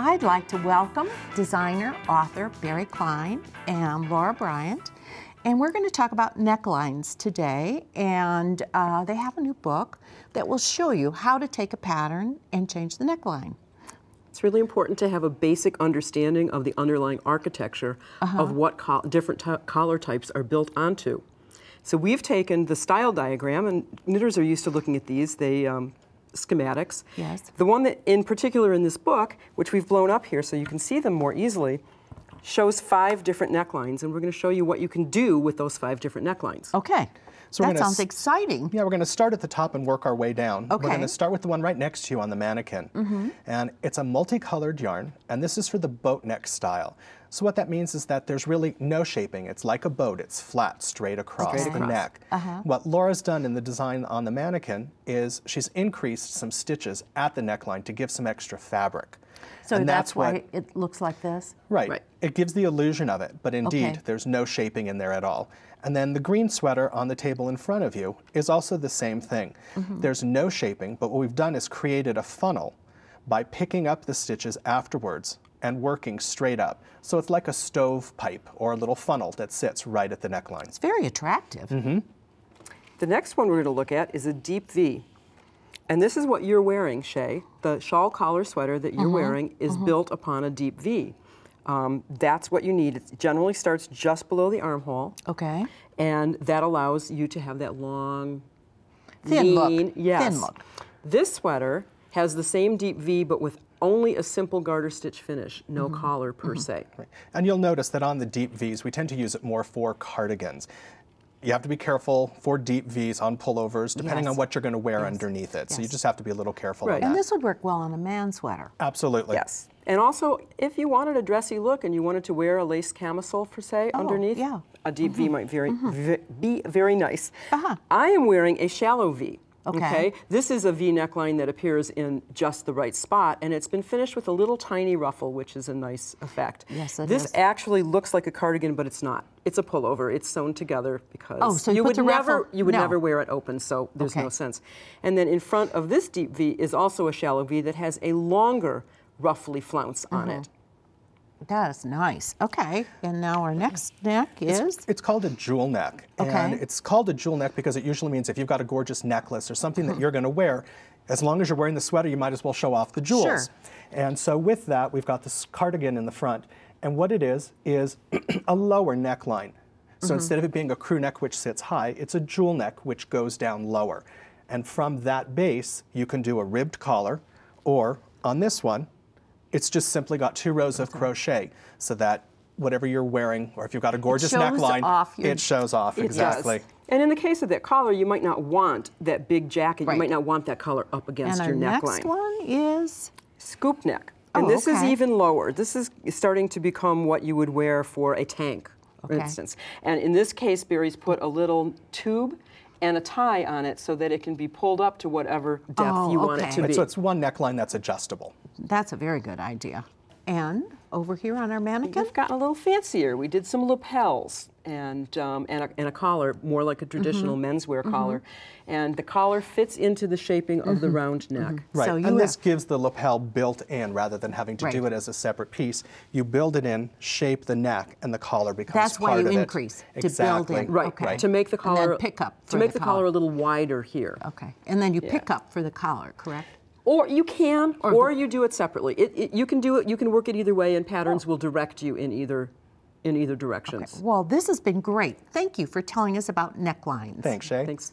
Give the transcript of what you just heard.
I'd like to welcome designer, author Barry Klein and Laura Bryant. And we're going to talk about necklines today. And uh, they have a new book that will show you how to take a pattern and change the neckline. It's really important to have a basic understanding of the underlying architecture uh -huh. of what different collar types are built onto. So we've taken the style diagram, and knitters are used to looking at these. They um, schematics. Yes. The one that in particular in this book, which we've blown up here so you can see them more easily, shows five different necklines, and we're going to show you what you can do with those five different necklines. Okay. So that sounds exciting. Yeah, we're going to start at the top and work our way down. Okay. We're going to start with the one right next to you on the mannequin. Mm -hmm. And it's a multicolored yarn, and this is for the boat neck style. So what that means is that there's really no shaping. It's like a boat. It's flat, straight across the neck. Uh -huh. What Laura's done in the design on the mannequin is she's increased some stitches at the neckline to give some extra fabric. So and that's, that's why what, it looks like this? Right. right. It gives the illusion of it, but indeed, okay. there's no shaping in there at all. And then the green sweater on the table in front of you is also the same thing. Mm -hmm. There's no shaping, but what we've done is created a funnel by picking up the stitches afterwards and working straight up. So it's like a stovepipe or a little funnel that sits right at the neckline. It's very attractive. Mm -hmm. The next one we're going to look at is a deep V. And this is what you're wearing, Shay. The shawl collar sweater that you're mm-hmm. wearing is mm-hmm. built upon a deep V. Um, that's what you need. It generally starts just below the armhole. Okay. And that allows you to have that long, thin lean, look. Yes. Thin look. This sweater has the same deep V but with only a simple garter stitch finish, no mm -hmm. collar per mm -hmm. se. Right. And you'll notice that on the deep V's, we tend to use it more for cardigans you have to be careful for deep V's on pullovers, depending yes. on what you're going to wear yes. underneath it. Yes. So you just have to be a little careful. Right. And this would work well on a man sweater. Absolutely. Yes. And also, if you wanted a dressy look and you wanted to wear a lace camisole, per se, oh, underneath, yeah. a deep mm -hmm. V mm-hmm. might very, mm -hmm. be very nice. Uh -huh. I am wearing a shallow V. Okay. okay. This is a V neckline that appears in just the right spot, and it's been finished with a little tiny ruffle, which is a nice effect. Yes, it This is. actually looks like a cardigan, but it's not. It's a pullover. It's sewn together because oh, so you, you would never ruffle. you would no. never wear it open, so there's okay. no sense. And then in front of this deep V is also a shallow V that has a longer, ruffly flounce mm -hmm. on it. Mm-hmm. That is nice. Okay, and now our next neck is? It's, it's, called a jewel neck. Okay. And it's called a jewel neck because it usually means if you've got a gorgeous necklace or something that uh-huh. you're gonna wear, as long as you're wearing the sweater, you might as well show off the jewels. Sure. And so with that, we've got this cardigan in the front. And what it is, is a lower neckline. So mm -hmm. instead of it being a crew neck which sits high, it's a jewel neck which goes down lower. And from that base, you can do a ribbed collar or on this one, it's just simply got two rows of crochet so that whatever you're wearing, or if you've got a gorgeous it neckline, off your, it shows off. It exactly. Does. And in the case of that collar, you might not want that big jacket. Right. You might not want that collar up against and your neckline. next one is? Scoop neck. Oh, and this okay. is even lower. This is starting to become what you would wear for a tank, okay. for instance. And in this case, Barry's put a little tube and a tie on it so that it can be pulled up to whatever depth oh, you okay. want it to be. So it's one neckline that's adjustable. That's a very good idea. And over here on our mannequin? We've gotten a little fancier. We did some lapels and, um, and, a, and, a, collar, more like a mm-hmm. traditional mm -hmm. menswear mm-hmm. collar. Mm -hmm. And the collar fits into the shaping of mm -hmm. the mm-hmm. round neck. Right, so and this gives the lapel built in rather than having to right. do it as a separate piece. You build it in, shape the neck, and the collar becomes That's part of it. That's why you increase, it. to exactly. build in. Right, okay. right, to make the collar... pick up To make the, collar. collar a little wider here. Okay, and then you yeah. pick up for the collar, correct? Or you can, or, or you do it separately. It, it, you can do it. You can work it either way, and patterns oh. will direct you in either in either directions. Okay. Well, this has been great. Thank you for telling us about necklines. Thanks, Shay. Thanks.